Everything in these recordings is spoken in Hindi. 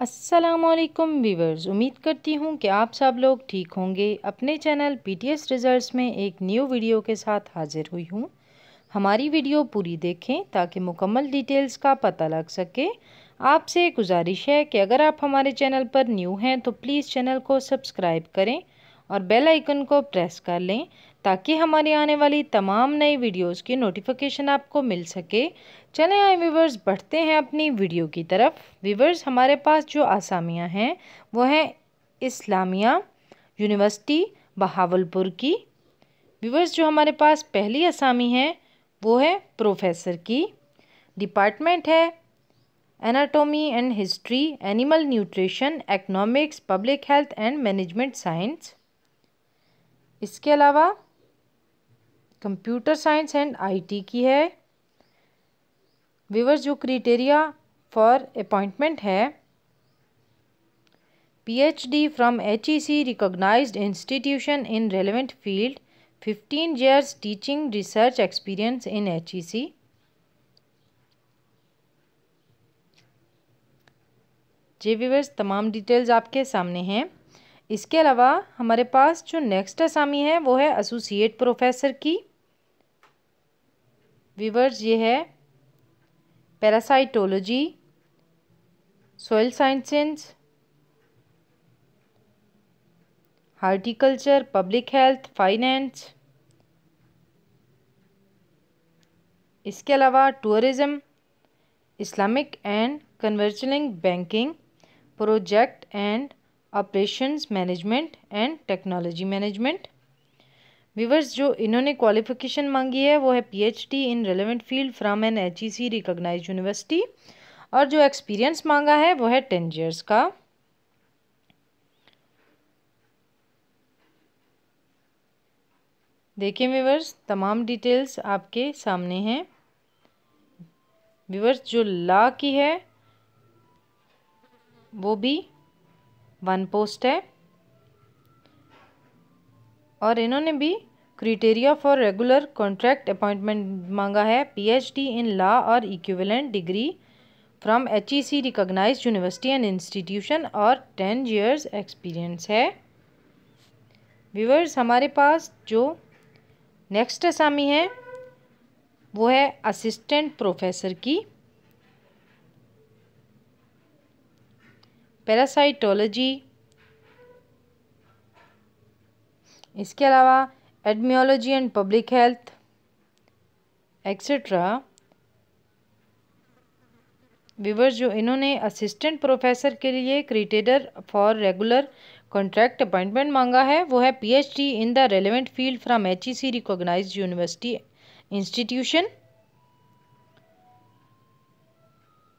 असलम वीवर्स उम्मीद करती हूँ कि आप सब लोग ठीक होंगे अपने channel P T S result में एक न्यू वीडियो के साथ हाजिर हुई हूँ हमारी वीडियो पूरी देखें ताकि मुकम्मल डिटेल्स का पता लग सके आपसे गुजारिश है कि अगर आप हमारे चैनल पर न्यू हैं तो प्लीज़ चैनल को सब्सक्राइब करें और बेल आइकन को प्रेस कर लें ताकि हमारी आने वाली तमाम नई वीडियोस की नोटिफिकेशन आपको मिल सके चलें आए व्यूवर्स बढ़ते हैं अपनी वीडियो की तरफ व्यूवर्स हमारे पास जो आसामियाँ हैं वो हैं इस्लामिया यूनिवर्सिटी बहावलपुर की व्यूवर्स जो हमारे पास पहली आसामी है वो है प्रोफेसर की डिपार्टमेंट है anatomy and history animal nutrition economics public health and management science इसके अलावा कंप्यूटर साइंस एंड आईटी की है विवर जो क्रिटेरिया फॉर अपॉइंटमेंट है PhD from HEC recognised institution in relevant field fifteen years teaching research experience in HEC जे विवर्स तमाम डिटेल्स आपके सामने हैं इसके अलावा हमारे पास जो नेक्स्ट असामी है वो है एसोसिएट प्रोफेसर की वीवर्स ये है parasitology soil sciences horticulture public health finance इसके अलावा tourism Islamic and conventional banking project and operations management and technology management viewers जो इन्होंने क्वालिफिकेशन मांगी है वो है PhD in relevant field from an H E C recognise university और जो एक्सपीरियंस मांगा है वो है टेन ईयर्स का देखिए व्यूवर्स तमाम डिटेल्स आपके सामने हैं व्यूवर्स जो ला की है वो भी वन पोस्ट है और इन्होंने भी criteria for regular contract appointment मांगा है पीएचडी इन लॉ और equivalent degree from H E C recognise university and institution और टेन ईयर्स एक्सपीरियंस है व्यूवर्स हमारे पास जो नेक्स्ट असामी है वो है असिस्टेंट प्रोफेसर की पैरासाइटोलॉजी इसके अलावा epidemiology and public health etcetera viewer जो इन्होंने असिस्टेंट प्रोफेसर के लिए criteria for regular contract appointment मांगा है वो है PhD in the relevant field from H E C recognise university institution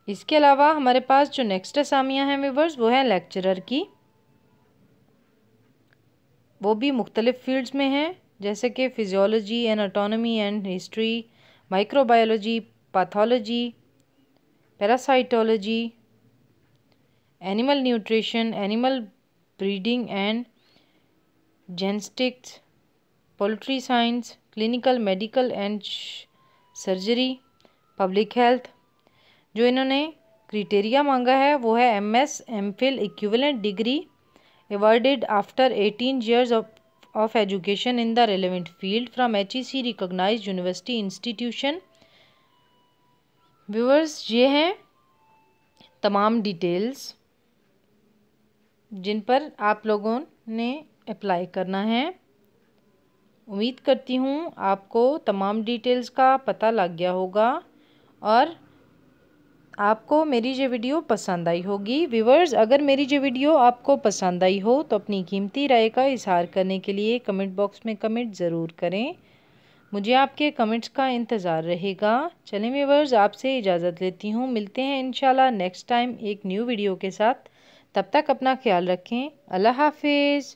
इसके अलावा हमारे पास जो नेक्स्ट असामियाँ हैं विवर्स वो है लेक्चरर की वो भी मुख्तलिफ़ फ़ील्ड्स में हैं जैसे कि physiology and anatomy and history microbiology pathology parasitology animal nutrition animal breeding and genetics poultry science clinical medical and surgery public health जो इन्होंने क्रिटेरिया मांगा है वो है M S M phil equivalent degree awarded after 18 years of, of education in the relevant field from HEC recognized university institution viewers ये हैं तमाम डिटेल्स जिन पर आप लोगों ने अप्लाई करना है उम्मीद करती हूँ आपको तमाम डिटेल्स का पता लग गया होगा और आपको मेरी ये वीडियो पसंद आई होगी व्यूवर्स अगर मेरी ये वीडियो आपको पसंद आई हो तो अपनी कीमती राय का इजहार करने के लिए कमेंट बॉक्स में कमेंट ज़रूर करें मुझे आपके कमेंट्स का इंतज़ार रहेगा चलें व्यूवर्स आपसे इजाज़त लेती हूँ मिलते हैं इन नेक्स्ट टाइम एक न्यू वीडियो के साथ तब तक अपना ख्याल रखें अल्लाह हाफिज़